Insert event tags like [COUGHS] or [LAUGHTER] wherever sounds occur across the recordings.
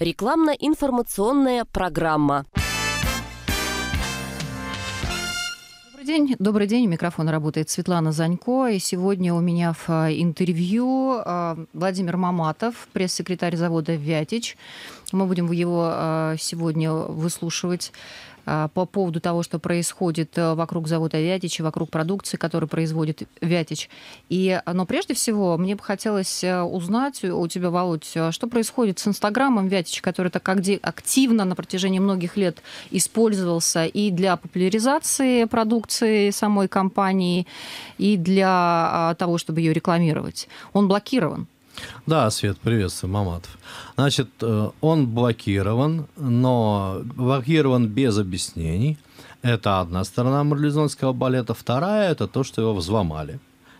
Рекламно-информационная программа. Добрый день. Добрый день. Микрофон работает Светлана Занько. И сегодня у меня в э, интервью э, Владимир Маматов, пресс-секретарь завода «Вятич». Мы будем его э, сегодня выслушивать. А, по поводу того, что происходит э, вокруг завода Вятича, вокруг продукции, которую производит Вятич. И, но прежде всего, мне бы хотелось э, узнать у тебя, Володь, а что происходит с Инстаграмом Вятич, который так активно на протяжении многих лет использовался и для популяризации продукции самой компании, и для а, того, чтобы ее рекламировать. Он блокирован. Да, Свет, приветствую, Маматов. Значит, э, он блокирован, но блокирован без объяснений. Это одна сторона марлезонского балета. Вторая – это то, что его взломали.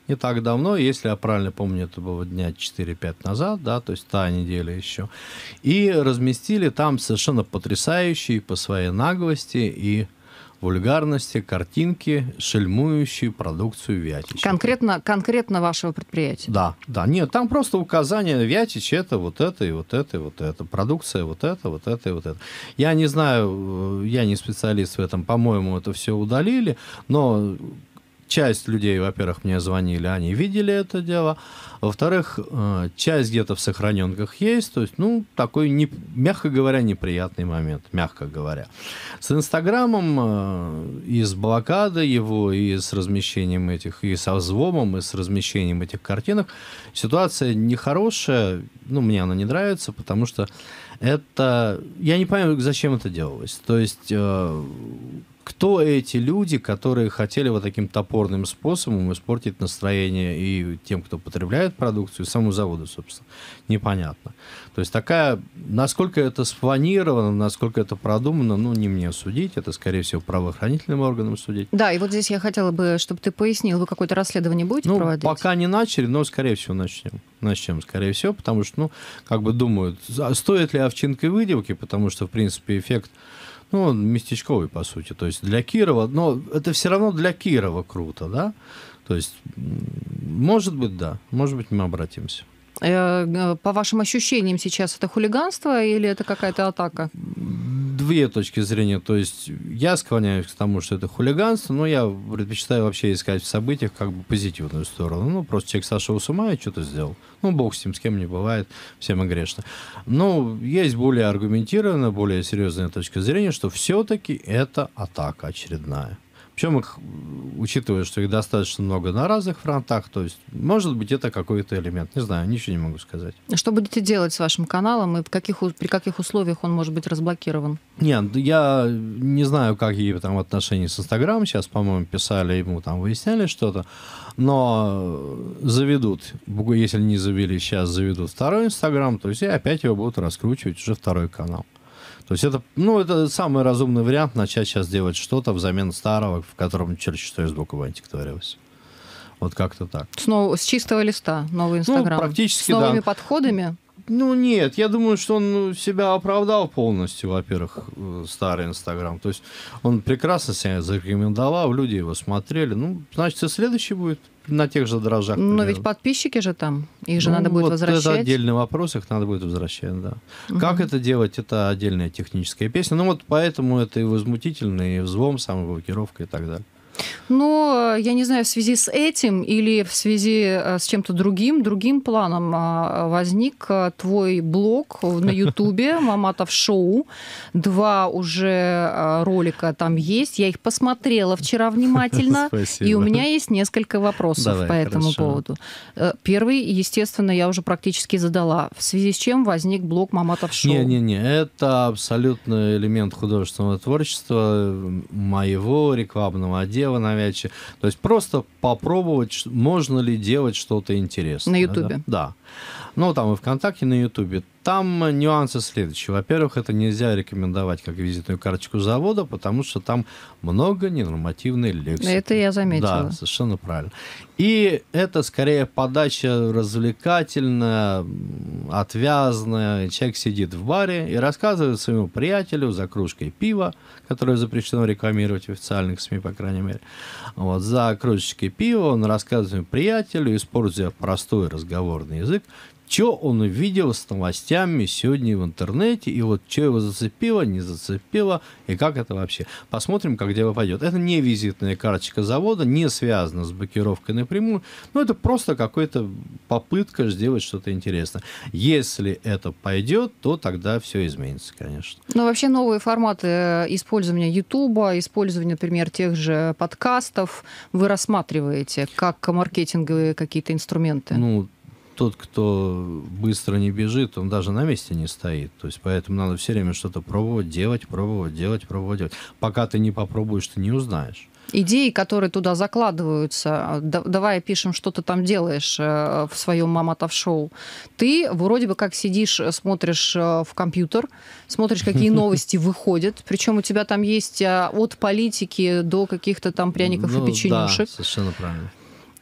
Не так давно, если я правильно помню, это было дня 4-5 назад, да, то есть та неделя еще. И разместили там совершенно потрясающий по своей наглости и вульгарности, картинки, шельмующие продукцию Вятича. Конкретно, конкретно вашего предприятия? Да, да. Нет, там просто указание Вятич это вот это и вот это и вот это. Продукция вот это, вот это и вот это. Я не знаю, э, я не специалист в этом, по-моему, это все удалили, но часть людей, во-первых, мне звонили, они видели это дело. Во-вторых, э, часть где-то в сохраненках есть. То есть, ну, такой, не, мягко говоря, неприятный момент, мягко говоря. С Инстаграмом э, и с блокадой его, и с размещением этих, и со взломом, и с размещением этих картинок ситуация нехорошая. Ну, мне она не нравится, потому что это... Я не понимаю, зачем это делалось. То есть э, кто эти люди, которые хотели вот таким топорным способом испортить настроение и тем, кто потребляет продукцию, и саму заводу, собственно, непонятно. То есть такая, насколько это спланировано, насколько это продумано, ну, не мне судить, это, скорее всего, правоохранительным органам судить. Да, и вот здесь я хотела бы, чтобы ты пояснил, вы какое-то расследование будете ну, проводить? пока не начали, но, скорее всего, начнем. Начнем, скорее всего, потому что, ну, как бы думают, стоит ли овчинкой выделки, потому что, в принципе, эффект ну, он местечковый, по сути. То есть для Кирова, но это все равно для Кирова круто, да? То есть, может быть, да, может быть, мы обратимся. Э, э, по вашим ощущениям сейчас это хулиганство или это какая-то атака? две точки зрения. То есть я склоняюсь к тому, что это хулиганство, но я предпочитаю вообще искать в событиях как бы позитивную сторону. Ну, просто человек сошел с ума и что-то сделал. Ну, бог с ним, с кем не бывает, всем и грешно. Но ну, есть более аргументированная, более серьезная точка зрения, что все-таки это атака очередная. Причем их, учитывая, что их достаточно много на разных фронтах, то есть, может быть, это какой-то элемент. Не знаю, ничего не могу сказать. Что будете делать с вашим каналом и в каких, при каких условиях он может быть разблокирован? Нет, я не знаю, какие там отношения с Инстаграмом. Сейчас, по-моему, писали ему, там выясняли что-то. Но заведут, если не завели сейчас, заведут второй Инстаграм, то есть и опять его будут раскручивать уже второй канал. То есть это, ну, это самый разумный вариант начать сейчас делать что-то взамен старого, в котором черчи, что из буквы антиквариус. Вот как-то так. С, с чистого листа новый ну, Инстаграм. Ну, практически, С новыми да. подходами? Ну нет, я думаю, что он ну, себя оправдал полностью, во-первых, э, старый Инстаграм. То есть он прекрасно себя зарекомендовал, люди его смотрели. Ну, значит, и следующий будет на тех же дрожжах. Но ведь подписчики же там, их же ну, надо будет вот возвращать. Это отдельный вопрос, их надо будет возвращать, да. Угу. Как это делать, это отдельная техническая песня. Ну вот поэтому это и возмутительно, и взлом, самая блокировка и так далее. Ну, я не знаю, в связи с этим или в связи э, с чем-то другим, другим планом а, возник э, твой блог на Ютубе [LAUGHS] «Маматов шоу». Два уже ролика там есть. Я их посмотрела вчера внимательно. [LAUGHS] Спасибо. И у меня есть несколько вопросов Давай, по этому хорошо. поводу. Первый, естественно, я уже практически задала. В связи с чем возник блог «Маматов шоу»? Не-не-не, это абсолютно элемент художественного творчества моего рекламного отдела слева навязчиво. То есть просто попробовать, можно ли делать что-то интересное. На Ютубе? Да. Ну, там и ВКонтакте, и на Ютубе. Там нюансы следующие. Во-первых, это нельзя рекомендовать как визитную карточку завода, потому что там много ненормативной лексики. Это я заметила. Да, совершенно правильно. И это скорее подача развлекательная, отвязная. Человек сидит в баре и рассказывает своему приятелю за кружкой пива, которое запрещено рекламировать в официальных СМИ, по крайней мере. Вот, за кружечкой пива он рассказывает своему приятелю, используя простой разговорный язык, язык, что он увидел с новостями сегодня в интернете, и вот что его зацепило, не зацепило, и как это вообще. Посмотрим, как дело пойдет. Это не визитная карточка завода, не связана с блокировкой напрямую, но это просто какая-то попытка сделать что-то интересное. Если это пойдет, то тогда все изменится, конечно. Но ну, вообще новые форматы э, использования Ютуба, использования, например, тех же подкастов вы рассматриваете как маркетинговые какие-то инструменты? Ну, тот, кто быстро не бежит, он даже на месте не стоит. То есть поэтому надо все время что-то пробовать, делать, пробовать, делать, пробовать, делать. Пока ты не попробуешь, ты не узнаешь. Идеи, которые туда закладываются, а, давай пишем, что ты там делаешь э, в своем маматов-шоу. Ты вроде бы как сидишь, э, смотришь э, в компьютер, смотришь, какие [LAUGHS] новости выходят. Причем у тебя там есть от политики до каких-то там пряников ну, и печенюшек. Да, совершенно правильно.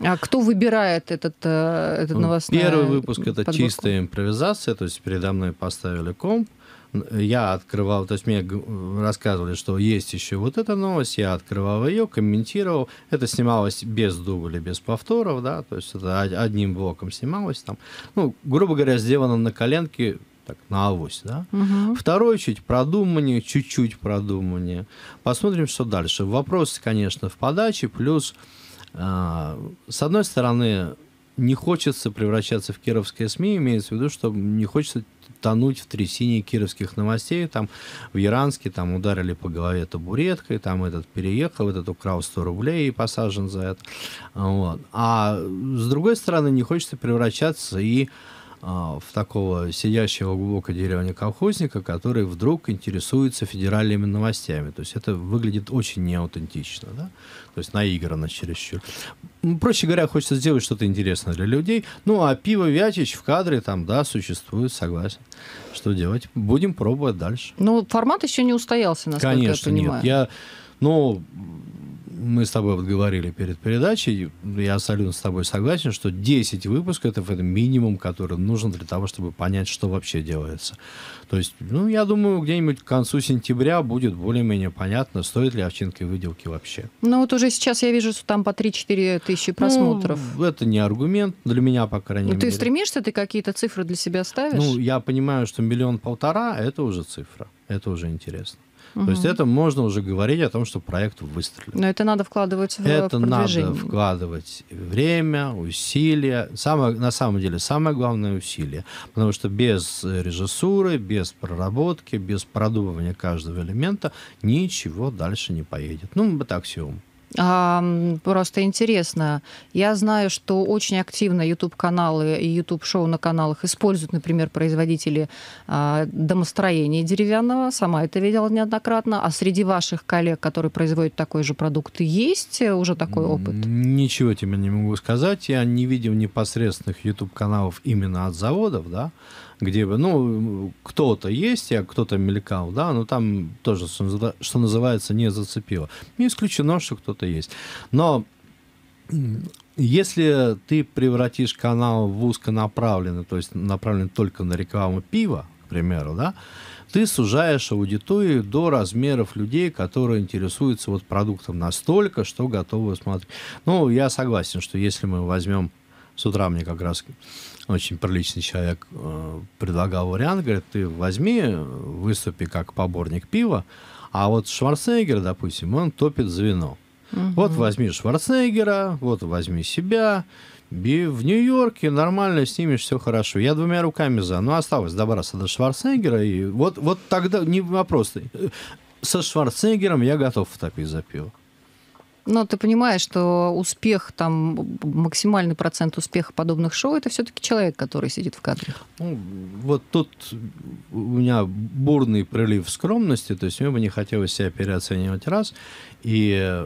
А кто выбирает этот, э, этот ну, новостной Первый выпуск — это подборку? чистая импровизация, то есть передо мной поставили комп, я открывал, то есть мне э, рассказывали, что есть еще вот эта новость, я открывал ее, комментировал. Это снималось без дубля, без повторов, да, то есть это одним блоком снималось там. Ну, грубо говоря, сделано на коленке, так, на авось, да. Угу. Второй чуть продуманнее, чуть-чуть продуманнее. Посмотрим, что дальше. Вопросы, конечно, в подаче, плюс... С одной стороны, не хочется превращаться в кировские СМИ, имеется в виду, что не хочется тонуть в трясине кировских новостей. Там в Яранске там ударили по голове табуреткой, там этот переехал, этот украл 100 рублей и посажен за это. Вот. А с другой стороны, не хочется превращаться и а, в такого сидящего глубоко деревня колхозника, который вдруг интересуется федеральными новостями. То есть это выглядит очень неаутентично. Да? То есть наигранно чересчур. Проще говоря, хочется сделать что-то интересное для людей. Ну, а пиво Вятич в кадре там, да, существует, согласен. Что делать? Будем пробовать дальше. Ну, формат еще не устоялся, насколько Конечно, я понимаю. Конечно, нет. Я, ну, мы с тобой вот говорили перед передачей, я абсолютно с тобой согласен, что 10 выпусков это, это минимум, который нужен для того, чтобы понять, что вообще делается. То есть, ну, я думаю, где-нибудь к концу сентября будет более-менее понятно, стоит ли овчинки выделки вообще. Ну, вот уже сейчас я вижу, что там по 3-4 тысячи ну, просмотров. Ну, это не аргумент для меня, по крайней ну, мере. Ты стремишься, ты какие-то цифры для себя ставишь? Ну, я понимаю, что миллион-полтора – это уже цифра. Это уже интересно. Угу. То есть это можно уже говорить о том, что проект выстрелил. Но это надо вкладывать в Это продвижение. надо вкладывать время, усилия. Самое, на самом деле, самое главное усилие. Потому что без режиссуры, без проработки, без продумывания каждого элемента ничего дальше не поедет. Ну, мы бы так все а, просто интересно. Я знаю, что очень активно YouTube-каналы и YouTube-шоу на каналах используют, например, производители а, домостроения деревянного. Сама это видела неоднократно. А среди ваших коллег, которые производят такой же продукт, есть э, уже такой опыт? Ничего тебе не могу сказать. Я не видел непосредственных YouTube-каналов именно от заводов, да где бы, ну, кто-то есть, я кто-то мелькал, да, но там тоже, что называется, не зацепило. Не исключено, что кто-то есть. Но если ты превратишь канал в узконаправленный, то есть направлен только на рекламу пива, к примеру, да, ты сужаешь аудиторию до размеров людей, которые интересуются вот продуктом настолько, что готовы смотреть. Ну, я согласен, что если мы возьмем с утра мне как раз очень приличный человек, э, предлагал вариант, говорит, ты возьми, выступи как поборник пива, а вот Шварценеггер, допустим, он топит за вино. Угу. Вот возьми Шварценеггера, вот возьми себя, и в Нью-Йорке нормально снимешь, все хорошо. Я двумя руками за. Ну, осталось добраться до Шварценеггера. И вот, вот тогда не вопрос. Со Шварценеггером я готов топить за пиво. Но ты понимаешь, что успех, там, максимальный процент успеха подобных шоу, это все-таки человек, который сидит в кадре. Ну, вот тут у меня бурный прилив скромности, то есть мне бы не хотелось себя переоценивать раз, и...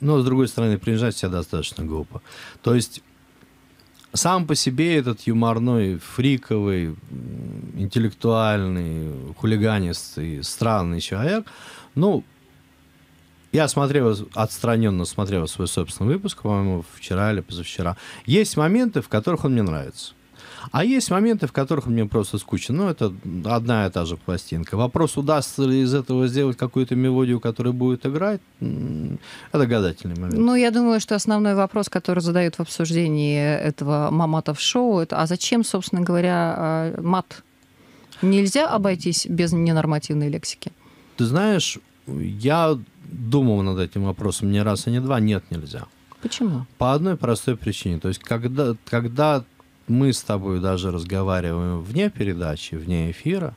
Но, с другой стороны, принижать себя достаточно глупо. То есть сам по себе этот юморной, фриковый, интеллектуальный, хулиганистый, странный человек, ну, я смотрел, отстраненно смотрел свой собственный выпуск, по-моему, вчера или позавчера. Есть моменты, в которых он мне нравится. А есть моменты, в которых мне просто скучно. Ну, это одна и та же пластинка. Вопрос, удастся ли из этого сделать какую-то мелодию, которая будет играть, это гадательный момент. Ну, я думаю, что основной вопрос, который задают в обсуждении этого Маматов шоу, это а зачем, собственно говоря, а, мат? Нельзя обойтись без ненормативной лексики? Ты знаешь, я думал над этим вопросом не раз и не два, нет, нельзя. Почему? По одной простой причине. То есть, когда, когда мы с тобой даже разговариваем вне передачи, вне эфира,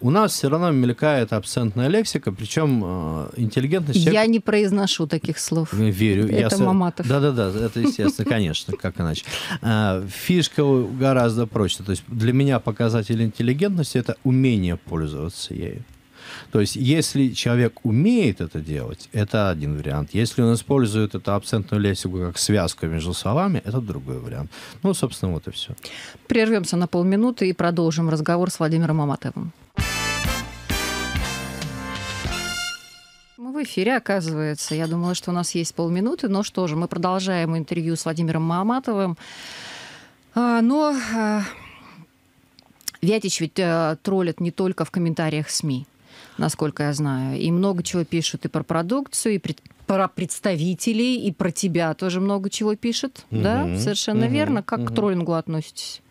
у нас все равно мелькает абсентная лексика, причем э, интеллигентность... Человек... Я не произношу таких слов. Верю. Это я... Маматов. Да-да-да, это естественно, [LAUGHS] конечно, как иначе. Э, фишка гораздо проще. То есть для меня показатель интеллигентности – это умение пользоваться ею. То есть, если человек умеет это делать, это один вариант. Если он использует эту абсентную лексику как связку между словами, это другой вариант. Ну, собственно, вот и все. Прервемся на полминуты и продолжим разговор с Владимиром Аматовым. в эфире, оказывается. Я думала, что у нас есть полминуты, но что же, мы продолжаем интервью с Владимиром Маматовым. А, но а, Вятич ведь а, троллит не только в комментариях СМИ насколько я знаю. И много чего пишут и про продукцию, и пред... про представителей, и про тебя тоже много чего пишет. Угу, да, совершенно угу, верно. Как угу. к троллингу относитесь?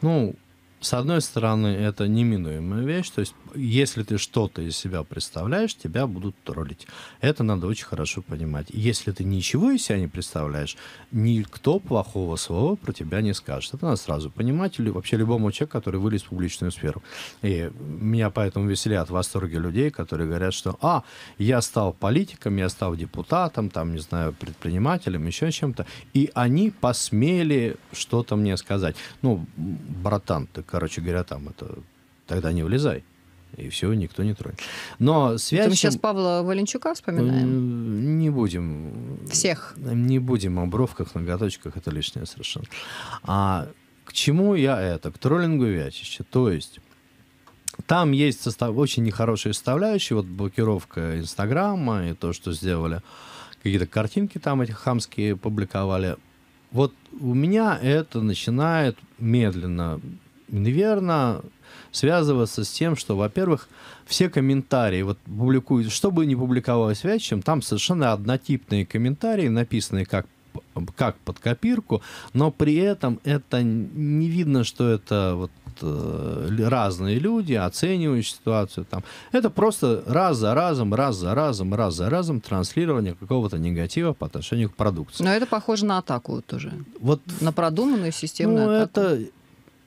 Ну, с одной стороны, это неминуемая вещь, то есть если ты что-то из себя представляешь, тебя будут троллить. Это надо очень хорошо понимать. Если ты ничего из себя не представляешь, никто плохого слова про тебя не скажет. Это надо сразу понимать, или вообще любому человеку, который вылез в публичную сферу. И меня поэтому веселят восторги людей, которые говорят, что «А, я стал политиком, я стал депутатом, там, не знаю, предпринимателем, еще чем-то, и они посмели что-то мне сказать». Ну, братан, ты, короче говоря, там это тогда не влезай. И все, никто не тронет. Но связь... Это мы сейчас Павла Валенчука вспоминаем? Не будем. Всех? Не будем о бровках, ноготочках, это лишнее совершенно. А к чему я это? К троллингу вячища. То есть там есть состав... очень нехорошие составляющие, вот блокировка Инстаграма и то, что сделали. Какие-то картинки там эти хамские публиковали. Вот у меня это начинает медленно неверно связываться с тем, что, во-первых, все комментарии вот публикуют, что бы ни публиковалось Вячем, там совершенно однотипные комментарии, написанные как как под копирку, но при этом это не видно, что это вот э, разные люди, оценивают ситуацию. Там. Это просто раз за разом, раз за разом, раз за разом транслирование какого-то негатива по отношению к продукции. Но это похоже на атаку тоже. Вот, на продуманную системную ну, атаку. Это,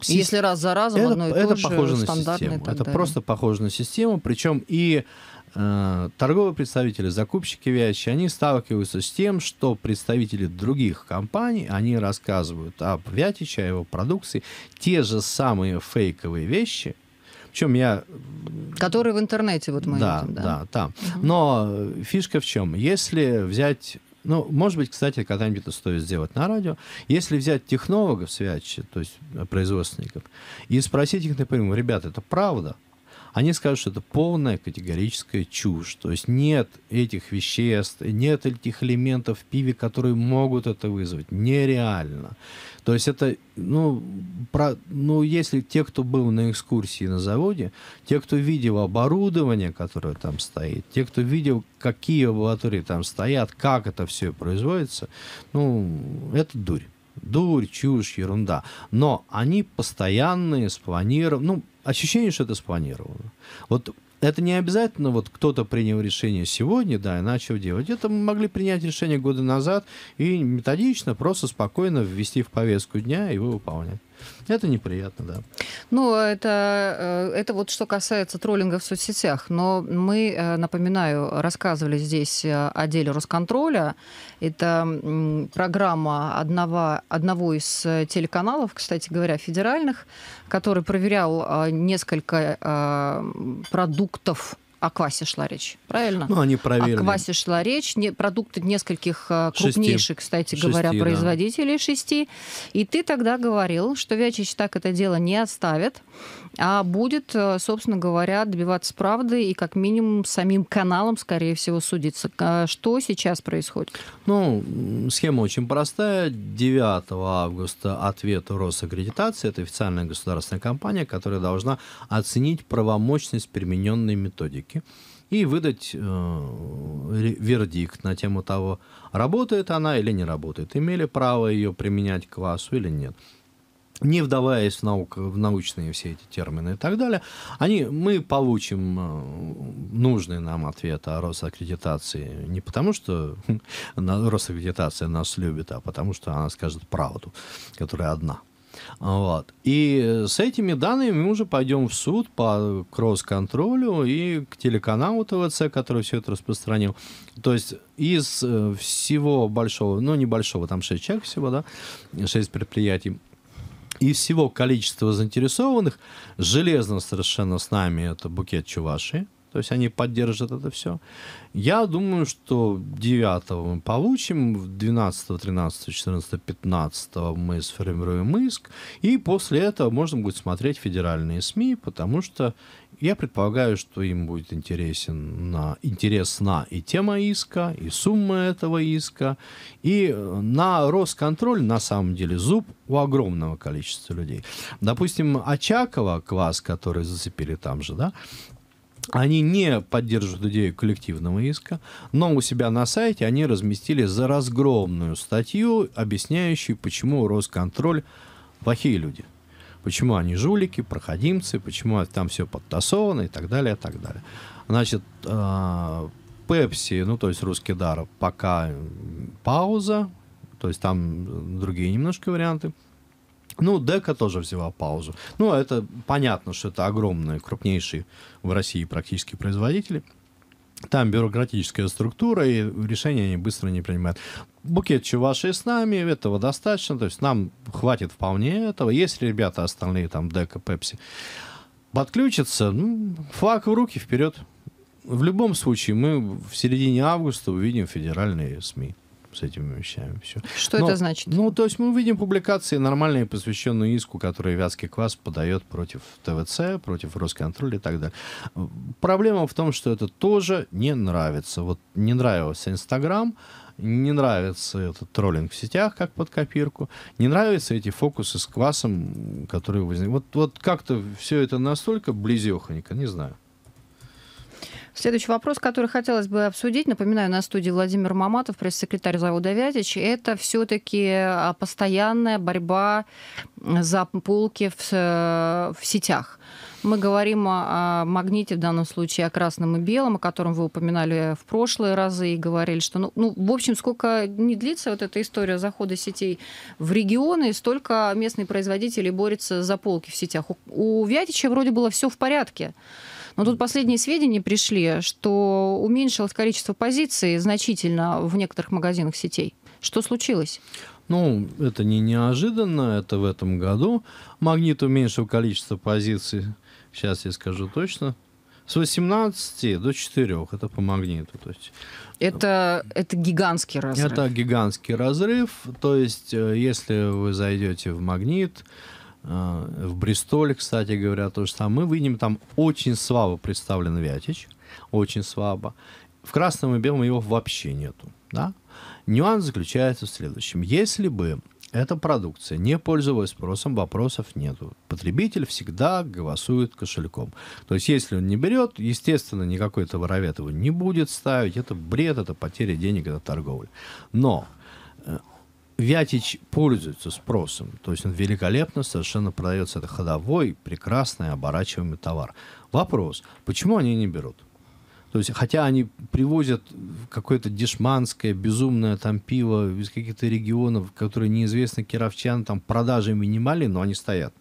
если раз за разом это, одно и это то же, похоже на систему. Это далее. просто похоже на систему. Причем и э, торговые представители, закупщики вещи, они сталкиваются с тем, что представители других компаний, они рассказывают об Вятиче, о его продукции, те же самые фейковые вещи, причем я... Которые в интернете вот мы да, видим, да? Да, там. Угу. Но э, фишка в чем? Если взять ну, может быть, кстати, когда-нибудь это стоит сделать на радио. Если взять технологов святчи, то есть э, производственников, и спросить их напрямую, ребята, это правда – они скажут, что это полная категорическая чушь. То есть нет этих веществ, нет этих элементов в пиве, которые могут это вызвать. Нереально. То есть это, ну, про, ну, если те, кто был на экскурсии на заводе, те, кто видел оборудование, которое там стоит, те, кто видел, какие лаборатории там стоят, как это все производится, ну, это дурь дурь, чушь, ерунда. Но они постоянные, спланированы. Ну, ощущение, что это спланировано. Вот это не обязательно вот кто-то принял решение сегодня, да, и начал делать. Это мы могли принять решение года назад и методично, просто спокойно ввести в повестку дня и его выполнять. Это неприятно, да. Ну, это, э, это вот что касается троллинга в соцсетях. Но мы, э, напоминаю, рассказывали здесь э, о деле Росконтроля. Это программа одного, одного из телеканалов, кстати говоря, федеральных, который проверял несколько продуктов о квасе шла речь, правильно? Ну, они проверили. О квасе шла речь, не, продукты нескольких э, крупнейших, шести. кстати шести, говоря, да. производителей шести. И ты тогда говорил, что Вячич так это дело не оставит, а будет, э, собственно говоря, добиваться правды и как минимум самим каналом, скорее всего, судиться. Э, что сейчас происходит? Ну, схема очень простая. 9 августа ответ Росаккредитации, это официальная государственная компания, которая должна оценить правомощность примененной методики и выдать э, вердикт на тему того, работает она или не работает, имели право ее применять к классу или нет не вдаваясь в, наук, в научные все эти термины и так далее, они, мы получим э, нужный нам ответ о Росаккредитации не потому, что [LAUGHS] Росаккредитация нас любит, а потому, что она скажет правду, которая одна. Вот. И с этими данными мы уже пойдем в суд по кросс-контролю и к телеканалу ТВЦ, который все это распространил. То есть из э, всего большого, ну небольшого, там 6 человек всего, да, 6 предприятий, и всего количества заинтересованных железно совершенно с нами это букет Чуваши то есть они поддержат это все. Я думаю, что 9 мы получим, 12, 13, 14, 15 мы сформируем иск, и после этого можно будет смотреть федеральные СМИ, потому что я предполагаю, что им будет интересен, на, интересна и тема иска, и сумма этого иска, и э, на Росконтроль, на самом деле, зуб у огромного количества людей. Допустим, Очакова, квас, который зацепили там же, да, они не поддерживают идею коллективного иска, но у себя на сайте они разместили за разгромную статью, объясняющую, почему Росконтроль плохие люди. Почему они жулики, проходимцы, почему там все подтасовано и так далее, и так далее. Значит, а, Пепси, ну то есть русский дар, пока пауза, то есть там другие немножко варианты. Ну, Дека тоже взяла паузу. Ну, а это понятно, что это огромные, крупнейшие в России практически производители. Там бюрократическая структура, и решения они быстро не принимают. Букет Чуваши с нами, этого достаточно, то есть нам хватит вполне этого. Есть ребята остальные, там, Дека, Пепси, подключатся, ну, флаг в руки, вперед. В любом случае, мы в середине августа увидим федеральные СМИ с этими вещами. Все. Что Но, это значит? Ну, то есть мы видим публикации нормальные, посвященные иску, который Вятский квас подает против ТВЦ, против Росконтроля и так далее. Проблема в том, что это тоже не нравится. Вот не нравился Инстаграм, не нравится этот троллинг в сетях, как под копирку, не нравятся эти фокусы с квасом, которые возникли. Вот, вот как-то все это настолько близехонько, не знаю. Следующий вопрос, который хотелось бы обсудить, напоминаю, на студии Владимир Маматов, пресс-секретарь завода «Вятич», это все-таки а, постоянная борьба за полки в, э, в сетях. Мы говорим о, о магните, в данном случае о красном и белом, о котором вы упоминали в прошлые разы и говорили, что, ну, ну в общем, сколько не длится вот эта история захода сетей в регионы, столько местные производители борются за полки в сетях. У, у Вятича вроде было все в порядке. Но тут последние сведения пришли, что уменьшилось количество позиций значительно в некоторых магазинах сетей. Что случилось? Ну, это не неожиданно, это в этом году. Магнит уменьшил количество позиций, сейчас я скажу точно, с 18 до 4, это по магниту. То есть, это, это гигантский разрыв. Это гигантский разрыв, то есть э, если вы зайдете в магнит, а, в Бристоле, кстати говоря, то же самое. Мы видим там очень слабо представлен Вятич, очень слабо. В красном и белом его вообще нету. Да? Нюанс заключается в следующем. Если бы эта продукция не пользовалась спросом, вопросов нету. Потребитель всегда голосует кошельком. То есть, если он не берет, естественно, никакой товаровед его не будет ставить. Это бред, это потеря денег, это торговля. Но Вятич пользуется спросом, то есть он великолепно совершенно продается. Это ходовой, прекрасный, оборачиваемый товар. Вопрос, почему они не берут? То есть, хотя они привозят какое-то дешманское, безумное там пиво из каких-то регионов, которые неизвестны кировчан, там продажи минимальные, но они стоят.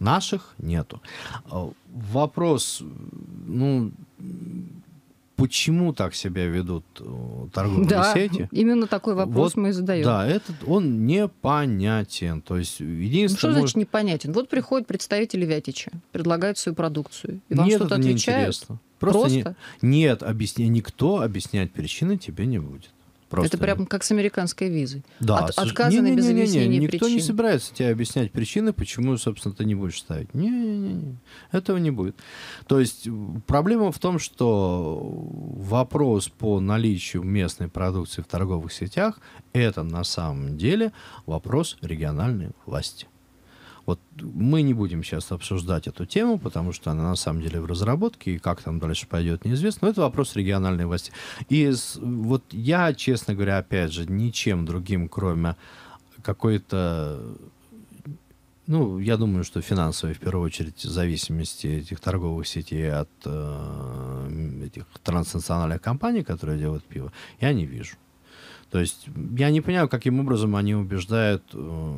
Наших нету. Э, вопрос, ну, почему так себя ведут э, торговые да, сети. Именно такой вопрос вот, мы и задаем. Да, этот он непонятен. То есть единственное. Ну, что может... значит непонятен? Вот приходят представители Вятича, предлагают свою продукцию. И вам что-то отвечают. Просто, Просто? Не... Нет, объясня... никто объяснять причины тебе не будет. Просто. Это прям как с американской визой. Да. От, отказаны не, не, не, без объяснения не, не, Никто причин. не собирается тебе объяснять причины, почему, собственно, ты не будешь ставить. Не-не-не, этого не будет. То есть э, проблема в том, что вопрос по наличию местной продукции в торговых сетях – это на самом деле вопрос региональной власти. Вот мы не будем сейчас обсуждать эту тему, потому что она на самом деле в разработке, и как там дальше пойдет, неизвестно. Но это вопрос региональной власти. И вот я, честно говоря, опять же, ничем другим, кроме какой-то ну, я думаю, что финансовые, в первую очередь, зависимости этих торговых сетей от э, этих транснациональных компаний, которые делают пиво, я не вижу. То есть я не понимаю, каким образом они убеждают э,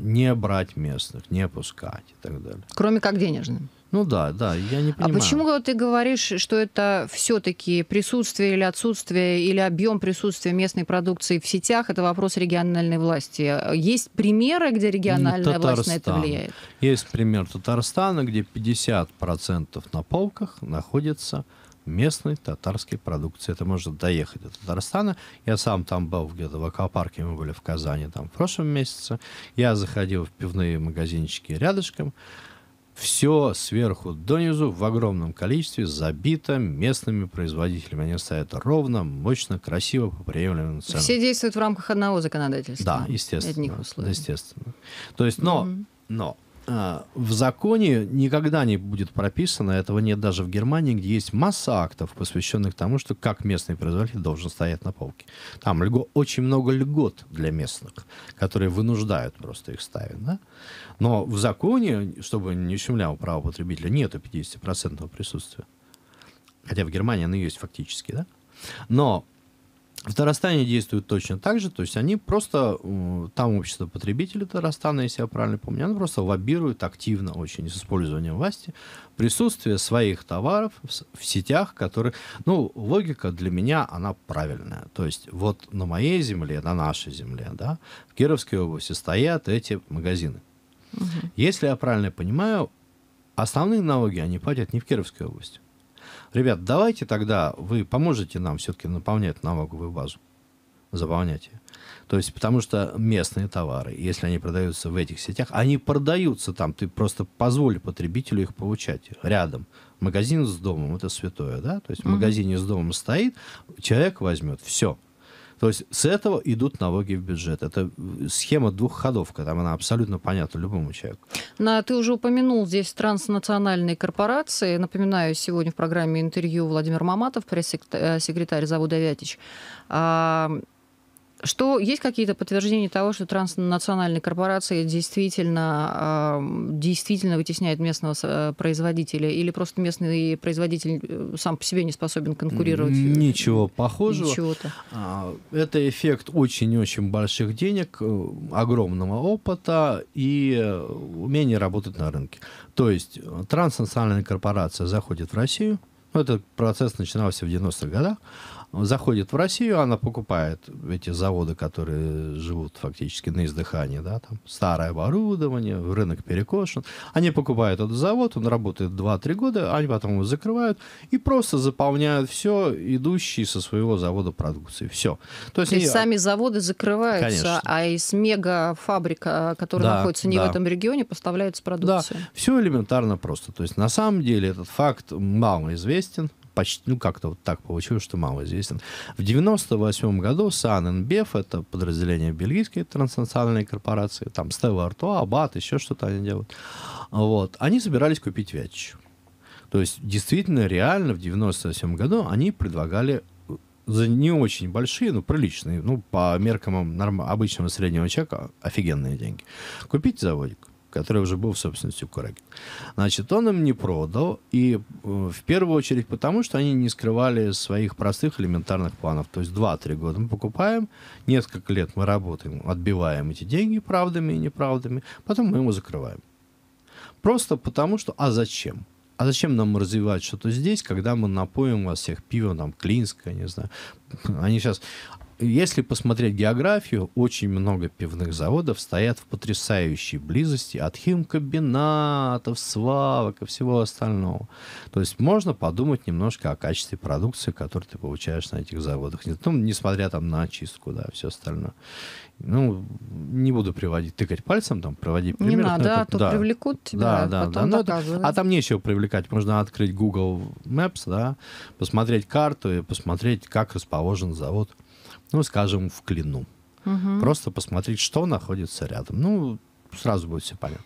не брать местных, не пускать и так далее. Кроме как денежным. Ну да, да, я не а понимаю. А почему ты говоришь, что это все-таки присутствие или отсутствие, или объем присутствия местной продукции в сетях, это вопрос региональной власти? Есть примеры, где ну, региональная Татарстан. власть на это влияет? Есть пример Татарстана, где 50% на полках находится местной татарской продукции. Это можно доехать до Татарстана. Я сам там был где-то в аквапарке, мы были в Казани там в прошлом месяце. Я заходил в пивные магазинчики рядышком. Все сверху донизу в огромном количестве забито местными производителями. Они стоят ровно, мощно, красиво, по приемлемым ценам. Все действуют в рамках одного законодательства. Да, естественно. Одних условий. Естественно. То есть, но, mm-hmm. но а, в законе никогда не будет прописано, этого нет даже в Германии, где есть масса актов, посвященных тому, что как местный производитель должен стоять на полке. Там льго, очень много льгот для местных, которые вынуждают просто их ставить. Да? Но в законе, чтобы не ущемляло право потребителя, нету 50% присутствия. Хотя в Германии оно есть фактически. Да? Но в Татарстане действуют точно так же, то есть они просто, там общество потребителей Татарстана, если я правильно помню, они просто лоббирует активно очень с использованием власти присутствие своих товаров в сетях, которые, ну, логика для меня, она правильная. То есть вот на моей земле, на нашей земле, да, в Кировской области стоят эти магазины. Угу. Если я правильно понимаю, основные налоги они платят не в Кировской области ребят, давайте тогда вы поможете нам все-таки наполнять налоговую базу, заполнять То есть, потому что местные товары, если они продаются в этих сетях, они продаются там, ты просто позволь потребителю их получать рядом. Магазин с домом, это святое, да? То есть, в магазине с домом стоит, человек возьмет, все – то есть с этого идут налоги в бюджет. Это схема двухходовка, там она абсолютно понятна любому человеку. На, ты уже упомянул здесь транснациональные корпорации. Напоминаю, сегодня в программе интервью Владимир Маматов, пресс-секретарь э, завода «Вятич», а, что есть какие-то подтверждения того, что транснациональные корпорации действительно, действительно вытесняют местного э, производителя, или просто местный производитель э, сам по себе не способен конкурировать? Ничего похожего. Ничего-то. А, это эффект очень-очень больших денег, э, огромного опыта и умения работать на рынке. То есть транснациональная корпорация заходит в Россию, этот процесс начинался в 90-х годах заходит в Россию, она покупает эти заводы, которые живут фактически на издыхании, да, там старое оборудование, рынок перекошен. Они покупают этот завод, он работает 2-3 года, они потом его закрывают и просто заполняют все, идущие со своего завода продукции. Все. То есть, То есть они... сами заводы закрываются, Конечно. а из мегафабрика, э, которая да, находится не да. в этом регионе, поставляется продукция. Да, все элементарно просто. То есть на самом деле этот факт мало известен, почти, ну, как-то вот так получилось, что мало известен. В 98 году сан это подразделение бельгийской транснациональной корпорации, там Стелла Артуа, Аббат, еще что-то они делают. Вот. Они собирались купить Вятич. То есть, действительно, реально в 97 году они предлагали э, за не очень большие, но приличные, ну, по меркам норм... обычного среднего человека, офигенные деньги. Купить заводик который уже был в собственности у Курагина. Значит, он им не продал, и э, в первую очередь потому, что они не скрывали своих простых элементарных планов. То есть 2-3 года мы покупаем, несколько лет мы работаем, отбиваем эти деньги правдами и неправдами, потом мы его закрываем. Просто потому, что а зачем? А зачем нам развивать что-то здесь, когда мы напоим вас всех пивом, там, клинское, не знаю. Они сейчас если посмотреть географию, очень много пивных заводов стоят в потрясающей близости от химкомбинатов, свалок и всего остального. То есть можно подумать немножко о качестве продукции, которую ты получаешь на этих заводах. Ну, несмотря там на очистку, да, все остальное. Ну, не буду приводить, тыкать пальцем, там, проводить пример. Не надо, это, а то да. привлекут тебя, да, да, потом да. Ну, это, а там нечего привлекать. Можно открыть Google Maps, да, посмотреть карту и посмотреть, как расположен завод ну, скажем, в Клину. Угу. Просто посмотреть, что находится рядом. Ну, сразу будет все понятно.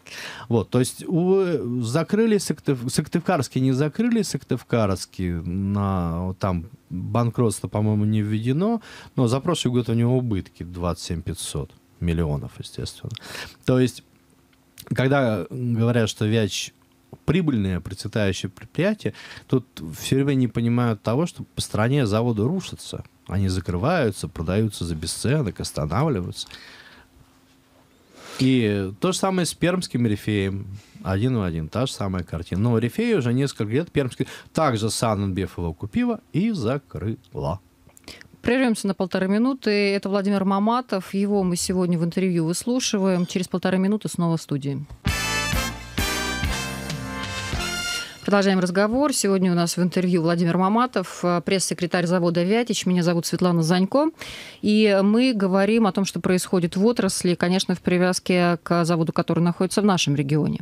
Вот, то есть у, закрыли Сыктыв, Сыктывкарский, не закрыли Сыктывкарский, на, там банкротство, по-моему, не введено, но за прошлый год у него убытки 27 500 миллионов, естественно. То есть, когда говорят, что Вяч прибыльное, процветающее предприятие, тут все время не понимают того, что по стране заводы рушатся – они закрываются, продаются за бесценок, останавливаются. И то же самое с пермским Рифеем. Один в один, та же самая картина. Но Рифей уже несколько лет пермский. Также Саннбеф его купила и закрыла. Прервемся на полторы минуты. Это Владимир Маматов. Его мы сегодня в интервью выслушиваем. Через полторы минуты снова в студии. Продолжаем разговор. Сегодня у нас в интервью Владимир Маматов, э, пресс-секретарь завода «Вятич». Меня зовут Светлана Занько. И мы говорим о том, что происходит в отрасли, конечно, в привязке к заводу, который находится в нашем регионе.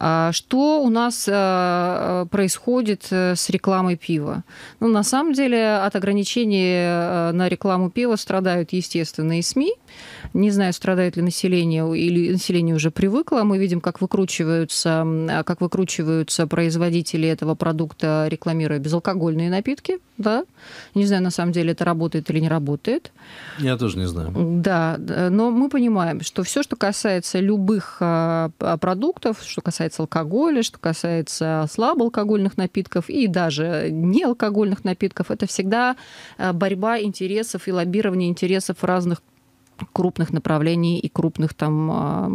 А что у нас э, э, происходит с рекламой пива? Ну, на самом деле, от ограничений на рекламу пива страдают, естественно, и СМИ. Не знаю, страдает ли население или население уже привыкло. Мы видим, как выкручиваются, как выкручиваются производители производители этого продукта, рекламируют безалкогольные напитки, да. Не знаю, на самом деле это работает или не работает. Я тоже не знаю. Да, но мы понимаем, что все, что касается любых а, продуктов, что касается алкоголя, что касается слабоалкогольных напитков и даже неалкогольных напитков, это всегда а, борьба интересов и лоббирование интересов разных крупных направлений и крупных там а,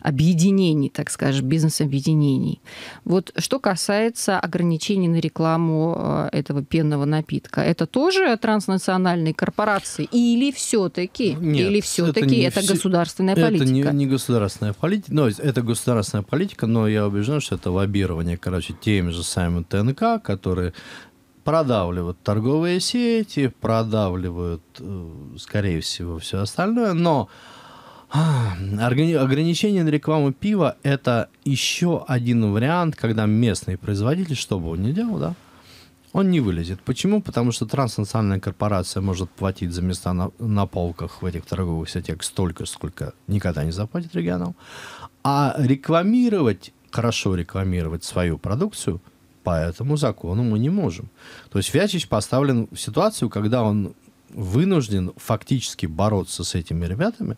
объединений, так скажем, бизнес-объединений. Вот что касается ограничений на рекламу а, этого пенного напитка, это тоже транснациональные корпорации или все-таки или все-таки это, это государственная политика? Это не, не государственная политика, но это государственная политика, но я убежден, что это лоббирование, короче, теми же самыми ТНК, которые продавливают торговые сети, продавливают, э, скорее всего, все остальное, но а, ограничение на рекламу пива – это еще один вариант, когда местный производитель, что бы он ни делал, да, он не вылезет. Почему? Потому что транснациональная корпорация может платить за места на, на полках в этих торговых сетях столько, сколько никогда не заплатит регионал. А рекламировать, хорошо рекламировать свою продукцию – по этому закону мы не можем. То есть Вячич поставлен в ситуацию, когда он вынужден фактически бороться с этими ребятами,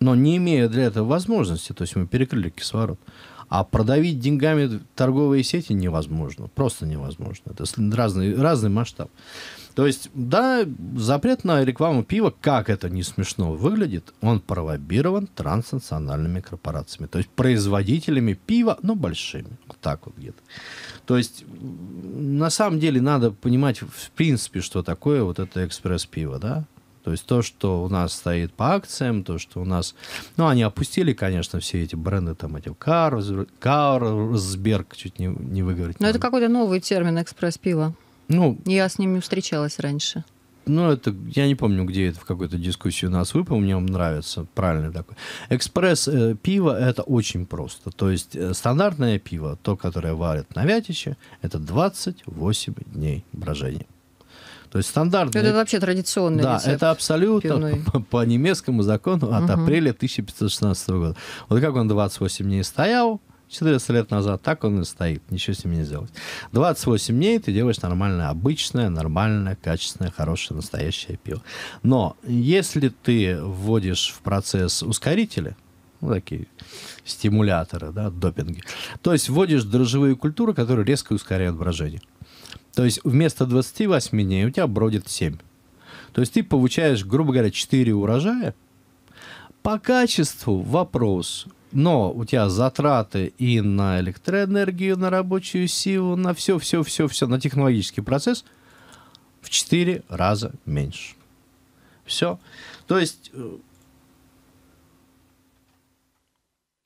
но не имея для этого возможности. То есть мы перекрыли кислород. А продавить деньгами торговые сети невозможно. Просто невозможно. Это разный, разный масштаб. То есть, да, запрет на рекламу пива, как это не смешно выглядит, он пролоббирован транснациональными корпорациями. То есть производителями пива, но большими. Вот так вот где-то. То есть, на самом деле, надо понимать, в принципе, что такое вот это экспресс-пиво, да? То есть то, что у нас стоит по акциям, то, что у нас... Ну, они опустили, конечно, все эти бренды, там, эти Карлсберг, чуть не, не выговорить. Но ну, это какой-то новый термин экспресс-пиво. Ну, Я с ними встречалась раньше ну, это, я не помню, где это в какой-то дискуссии у нас выпал, мне он нравится, правильный такой. Экспресс э, пиво это очень просто. То есть э, стандартное пиво, то, которое варят на Вятиче, это 28 дней брожения. То есть стандартный... Это вообще традиционный Да, это абсолютно [LAUGHS] по, по немецкому закону от угу. апреля 1516 года. Вот как он 28 дней стоял, 14 лет назад, так он и стоит, ничего с ним не сделать. 28 дней ты делаешь нормальное, обычное, нормальное, качественное, хорошее, настоящее пиво. Но если ты вводишь в процесс ускорители, ну, такие стимуляторы, да, допинги, то есть вводишь дрожжевые культуры, которые резко ускоряют брожение. То есть вместо 28 дней у тебя бродит 7. То есть ты получаешь, грубо говоря, 4 урожая. По качеству вопрос но у тебя затраты и на электроэнергию, на рабочую силу, на все-все-все-все, на технологический процесс в 4 раза меньше. Все. То есть э,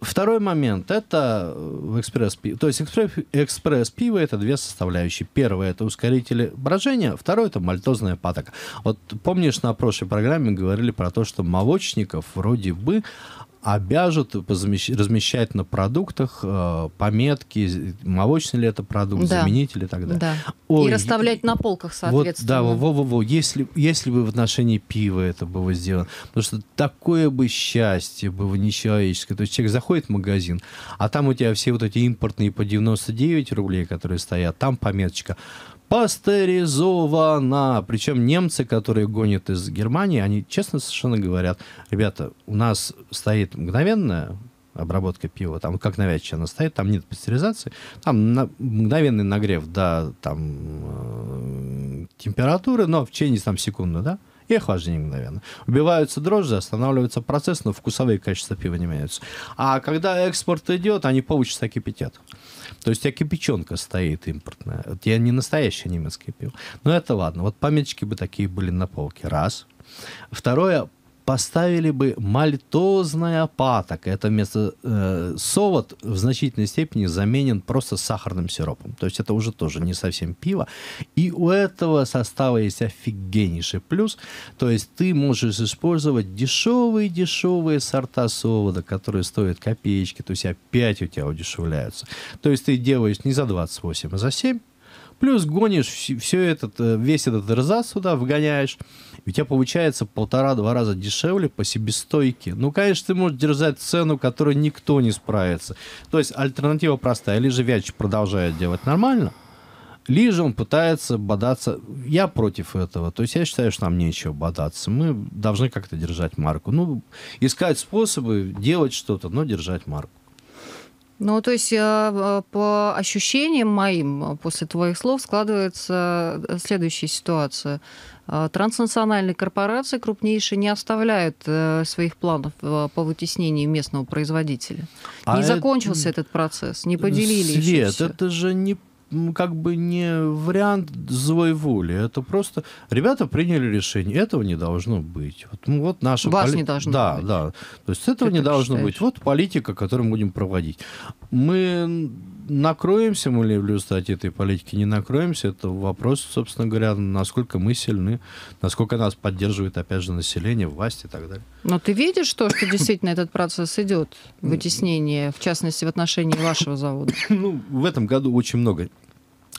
Второй момент – это э, экспресс пиво. То есть экспресс, экспресс пиво – это две составляющие. Первое – это ускорители брожения, второе – это мальтозная патока. Вот помнишь, на прошлой программе говорили про то, что молочников вроде бы обяжут размещать на продуктах э, пометки, молочный ли это продукт, да. заменитель и так далее. Да. Ой, и расставлять на полках, соответственно. Вот, да, во, во, во, если, если бы в отношении пива это было сделано. Потому что такое бы счастье было нечеловеческое. То есть человек заходит в магазин, а там у тебя все вот эти импортные по 99 рублей, которые стоят, там пометочка – пастеризована. Причем немцы, которые гонят из Германии, они честно совершенно говорят, ребята, у нас стоит мгновенная обработка пива, там как навязчиво она стоит, там нет пастеризации, там на, мгновенный нагрев до там э, температуры, но в течение там секунды, да, и охлаждение мгновенно. Убиваются дрожжи, останавливается процесс, но вкусовые качества пива не меняются. А когда экспорт идет, они полчаса кипятят. То есть у тебя кипяченка стоит импортная. У тебя не настоящее немецкое пиво. Но ну, это ладно. Вот памятники бы такие были на полке. Раз. Второе, поставили бы мальтозная паток. Это вместо э, солод в значительной степени заменен просто сахарным сиропом. То есть это уже тоже не совсем пиво. И у этого состава есть офигеннейший плюс. То есть ты можешь использовать дешевые-дешевые сорта совода, которые стоят копеечки. То есть опять у тебя удешевляются. То есть ты делаешь не за 28, а за 7 Плюс гонишь все этот, э, весь этот рза сюда, вгоняешь, и у тебя получается полтора-два раза дешевле по себестойке. Ну, конечно, ты можешь держать цену, которой никто не справится. То есть альтернатива простая. Или же Вяч продолжает делать нормально, Лиже он пытается бодаться. Я против этого. То есть я считаю, что нам нечего бодаться. Мы должны как-то держать марку. Ну, искать способы делать что-то, но держать марку. Ну, то есть э, э, по ощущениям моим э, после твоих слов складывается следующая ситуация. Транснациональные корпорации крупнейшие не оставляют своих планов по вытеснению местного производителя. А не закончился это... этот процесс, не поделились Свет, это же не как бы не вариант злой воли. Это просто ребята приняли решение. Этого не должно быть. Вот, ну, вот наша Вас поли... не должно да, быть. Да, да. То есть этого Ты не должно считаешь? быть. Вот политика, которую мы будем проводить. Мы накроемся мы ли в результате этой политики, не накроемся, это вопрос, собственно говоря, насколько мы сильны, насколько нас поддерживает, опять же, население, власть и так далее. Но ты видишь то, что действительно этот процесс идет, вытеснение, в частности, в отношении вашего завода? Ну, в этом году очень много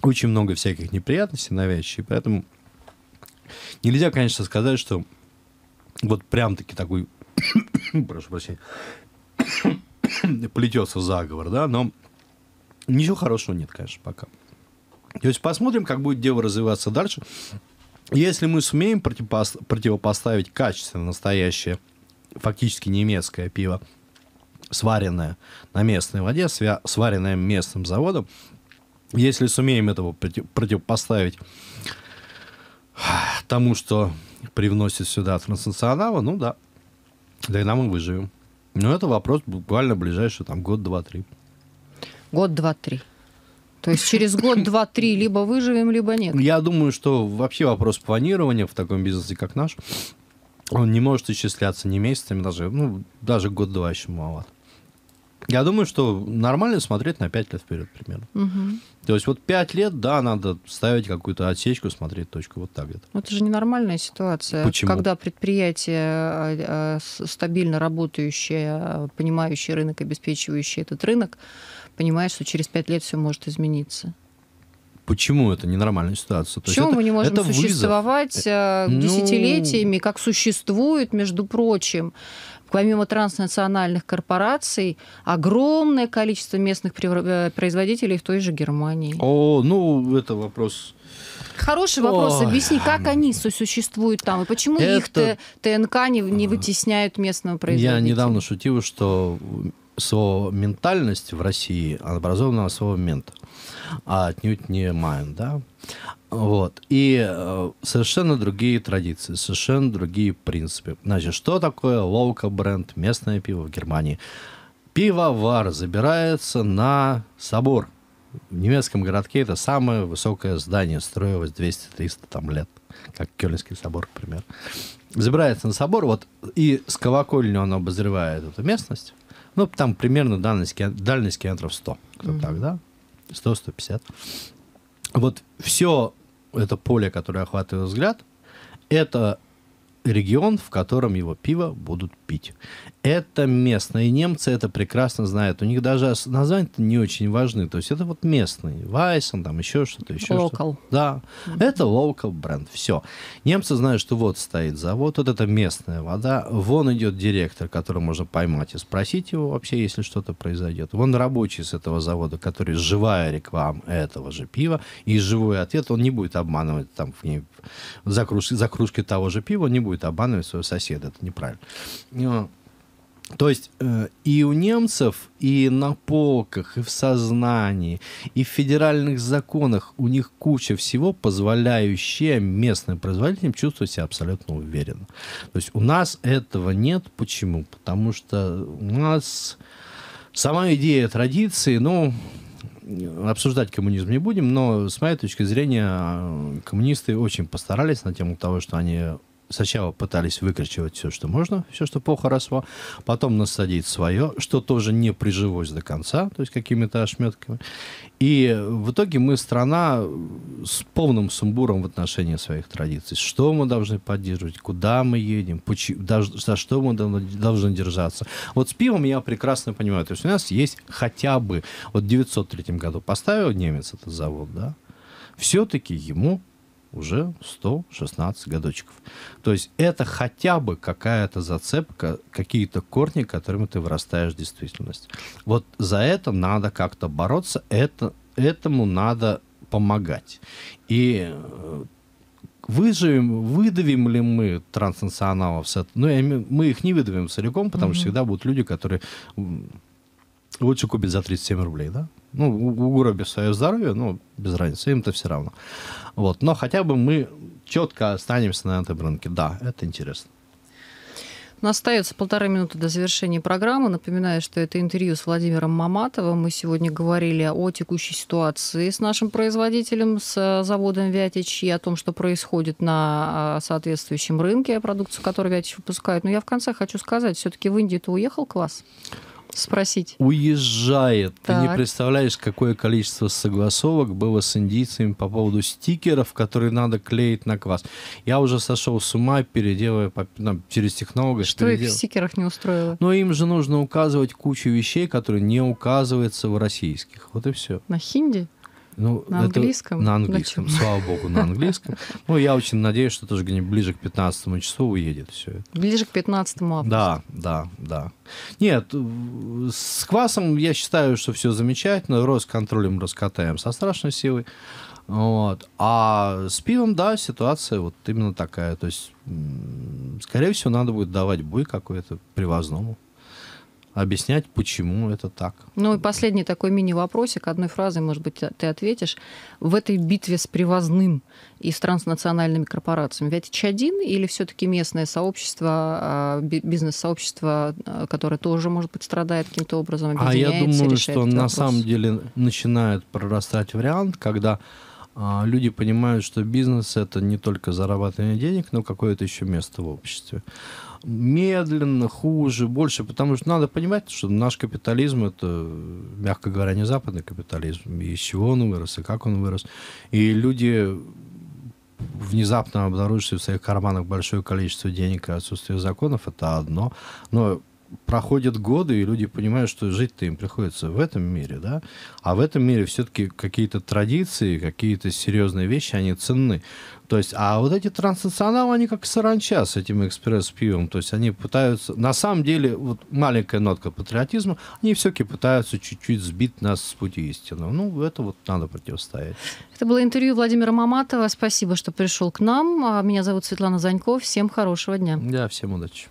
очень много всяких неприятностей навязчивые поэтому нельзя, конечно, сказать, что вот прям-таки такой, [COUGHS] прошу прощения, [COUGHS] плетется заговор, да, но ничего хорошего нет, конечно, пока. То есть посмотрим, как будет дело развиваться дальше. Если мы сумеем противопос... противопоставить качественно настоящее, фактически немецкое пиво, сваренное на местной воде, свя... сваренное местным заводом, если сумеем этого противопоставить тому, что привносит сюда транснационала, ну да, тогда мы выживем. Но это вопрос буквально ближайший там год, два, три. Год, два, три. То есть через год, два, три либо выживем, либо нет. Я думаю, что вообще вопрос планирования в таком бизнесе, как наш, он не может исчисляться не месяцами, даже, ну, даже год-два еще маловато. Я думаю, что нормально смотреть на 5 лет вперед примерно. Угу. То есть вот 5 лет, да, надо ставить какую-то отсечку, смотреть точку вот так где-то. это же ненормальная ситуация. Почему? Когда предприятие э, э, стабильно работающее, понимающее рынок, обеспечивающее этот рынок, понимает, что через 5 лет все может измениться. Почему это ненормальная ситуация? Почему мы не можем это существовать вызов? Э, ну. десятилетиями, ну... как существует, между прочим, Помимо транснациональных корпораций, огромное количество местных э, производителей в той же Германии. О, ну, это вопрос... Хороший вопрос. Объясни, как они существуют там, и почему это... их ТНК не, не вытесняют местного производителя? Я недавно шутил, что слово «ментальность» в России образовано от слова «мент», а отнюдь не «майн», да? Вот. И э, совершенно другие традиции, совершенно другие принципы. Значит, что такое лоукал бренд, местное пиво в Германии? Пивовар забирается на собор. В немецком городке это самое высокое здание, строилось 200-300 там лет, как Кёльнский собор, например. Забирается на собор, вот, и с колокольни он обозревает эту местность. Ну, там примерно дальность, дальность километров 100, кто mm-hmm. так, да? 100-150. Вот все это поле, которое охватывает взгляд, это регион, в котором его пиво будут пить. Это местные немцы, это прекрасно знают. У них даже названия не очень важны. То есть это вот местный. Вайсон, там еще что-то, еще локал. что-то. Да, mm-hmm. это локал бренд. Все. Немцы знают, что вот стоит завод, вот это местная вода. Вон идет директор, которого можно поймать и спросить его вообще, если что-то произойдет. Вон рабочий с этого завода, который живая реклама этого же пива. И живой ответ, он не будет обманывать там в ней за кружки, за кружки того же пива, он не будет будет обманывать своего соседа. Это неправильно. Э, то есть э, и у немцев, и на полках, и в сознании, и в федеральных законах у них куча всего, позволяющая местным производителям чувствовать себя абсолютно уверенно. То есть у нас этого нет. Почему? Потому что у нас сама идея традиции, ну, обсуждать коммунизм не будем, но с моей точки зрения э, коммунисты очень постарались на тему того, что они сначала пытались выкручивать все, что можно, все, что плохо росло, потом насадить свое, что тоже не прижилось до конца, то есть какими-то ошметками. И в итоге мы страна с полным сумбуром в отношении своих традиций. Что мы должны поддерживать, куда мы едем, за что мы должны держаться. Вот с пивом я прекрасно понимаю. То есть у нас есть хотя бы... Вот в 903 году поставил немец этот завод, да? Все-таки ему уже 116 годочков. То есть это хотя бы какая-то зацепка, какие-то корни, которыми ты вырастаешь в действительность. Вот за это надо как-то бороться, это, этому надо помогать. И э, выживем, выдавим ли мы транснационалов? Ну, имею, мы их не выдавим целиком, потому mm-hmm. что всегда будут люди, которые лучше купят за 37 рублей, да? Ну, угробив свое здоровье, ну, без разницы, им-то все равно. Вот. Но хотя бы мы четко останемся на этом рынке. Да, это интересно. У нас остается полторы минуты до завершения программы. Напоминаю, что это интервью с Владимиром Маматовым. Мы сегодня говорили о текущей ситуации с нашим производителем, с э, заводом «Вятич» и о том, что происходит на а, соответствующем рынке продукцию, которую «Вятич» выпускает. Но я в конце хочу сказать, все-таки в Индию-то уехал класс? спросить. Уезжает. Так. Ты не представляешь, какое количество согласовок было с индийцами по поводу стикеров, которые надо клеить на квас. Я уже сошел с ума, переделывая ну, через технолога. Что передел... их в стикерах не устроило? Но им же нужно указывать кучу вещей, которые не указываются в российских. Вот и все. На хинди? Ну, на английском? На английском, на слава богу, на английском. [LAUGHS] Ну, я очень надеюсь, что тоже ближе к 15 часу уедет все это. Ближе к 15 августа. Да, да, да. Нет, э, с квасом я считаю, что все замечательно. Росконтролем раскатаем со страшной силой. Вот. А с пивом, да, ситуация вот именно такая. То есть, скорее всего, надо будет давать бой какой-то привозному объяснять, почему это так. Ну и последний такой мини-вопросик, одной фразой, может быть, ты ответишь. В этой битве с привозным и с транснациональными корпорациями Вятич один или все-таки местное сообщество, а, бизнес-сообщество, а, которое тоже, может быть, страдает каким-то образом, А я думаю, что на вопрос? самом деле начинает прорастать вариант, когда а, люди понимают, что бизнес это не только зарабатывание денег, но какое-то еще место в обществе медленно, хуже, больше, потому что надо понимать, что наш капитализм это, мягко говоря, не западный капитализм, и из чего он вырос, и как он вырос. И люди внезапно обнаружившие в своих карманах большое количество денег и отсутствие законов, это одно. Но проходят годы, и люди понимают, что жить-то им приходится в этом мире, да, а в этом мире все-таки какие-то традиции, какие-то серьезные вещи, они ценны. То есть, а вот эти транснационалы, они как саранча с этим экспресс-пивом, то есть они пытаются, на самом деле, вот маленькая нотка патриотизма, они все-таки пытаются чуть-чуть сбить нас с пути истинного. Ну, это вот надо противостоять. Это было интервью Владимира Маматова. Спасибо, что пришел к нам. А, меня зовут Светлана Занько. Всем хорошего дня. Да, всем удачи.